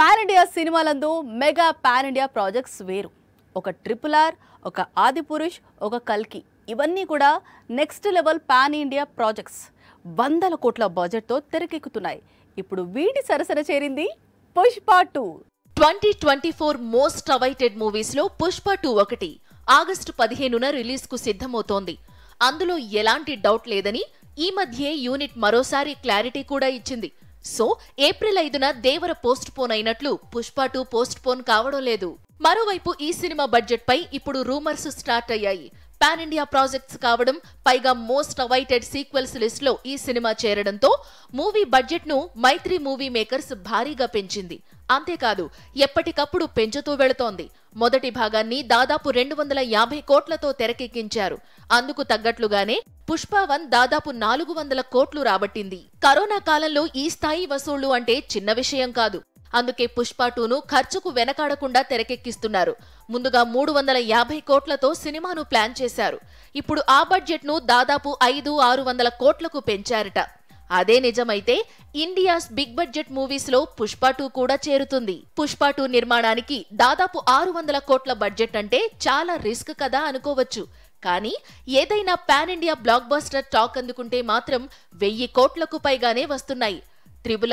pan India సినిమాలందు mega pan India projects వేరు ఒక ట్రిపుల్ ఆర్ ఒక ఆదిపురుష్ ఒక కల్కి ఇవన్నీ కూడా next level pan India projects వందల కోట్ల బడ్జెట్తో తెరకెక్కుతున్నాయి ఇప్పుడు వీటి సరసన చేరింది Pushpa two twenty twenty four most awaited మూవీస్లో పుష్ప టూ ఒకటి ఆగస్టు పదిహేనున రిలీజ్కు సిద్ధమవుతోంది అందులో ఎలాంటి డౌట్ లేదని ఈ మధ్యే యూనిట్ మరోసారి క్లారిటీ కూడా ఇచ్చింది సో ఏప్రిల్ ఐదున దేవర పోస్ట్ పోన్ అయినట్లు పుష్ప టూ పోస్ట్ పోన్ కావడం లేదు మరోవైపు ఈ సినిమా బడ్జెట్ పై ఇప్పుడు రూమర్స్ స్టార్ట్ అయ్యాయి పాన్ ఇండియా ప్రాజెక్ట్స్ కావడం పైగా మోస్ట్ అవైటెడ్ సీక్వెల్స్ లిస్ట్ లో ఈ సినిమా చేరడంతో మూవీ బడ్జెట్ ను మైత్రి మూవీ మేకర్స్ భారీగా పెంచింది అంతేకాదు ఎప్పటికప్పుడు పెంచుతూ వెళుతోంది మొదటి భాగాన్ని దాదాపు రెండు వందల యాభై కోట్లతో తెరకెక్కించారు అందుకు తగ్గట్లుగానే పుష్ప వన్ దాదాపు నాలుగు వందల కోట్లు రాబట్టింది కరోనా కాలంలో ఈ స్థాయి వసూళ్లు అంటే చిన్న విషయం కాదు అందుకే పుష్ప టూను ఖర్చుకు వెనకాడకుండా తెరకెక్కిస్తున్నారు ముందుగా మూడు వందల యాభై కోట్లతో సినిమాను ప్లాన్ చేశారు ఇప్పుడు ఆ బడ్జెట్ను దాదాపు ఐదు ఆరు వందల కోట్లకు పెంచారట అదే నిజమైతే ఇండియాస్ బిగ్ బడ్జెట్ మూవీస్ లో పుష్ప టూ కూడా చేరుతుంది పుష్ప టూ నిర్మాణానికి దాదాపు ఆరు వందల కోట్ల బడ్జెట్ అంటే చాలా రిస్క్ కదా అనుకోవచ్చు కానీ ఏదైనా pan India blockbuster talk అందుకుంటే మాత్రం వెయ్యి కోట్లకు పైగానే వస్తున్నాయి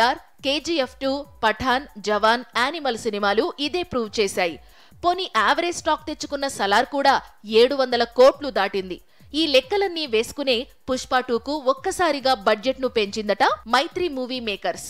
R KGF two Pathaan Jawan animal సినిమాలు ఇదే ప్రూవ్ చేశాయి పోనీ యావరేజ్ స్టాక్ తెచ్చుకున్న సలార్ కూడా ఏడు వందల కోట్లు దాటింది ఈ లెక్కలన్నీ వేసుకునే పుష్ప టూకు ఒక్కసారిగా బడ్జెట్ను పెంచిందట మైత్రి మూవీ మేకర్స్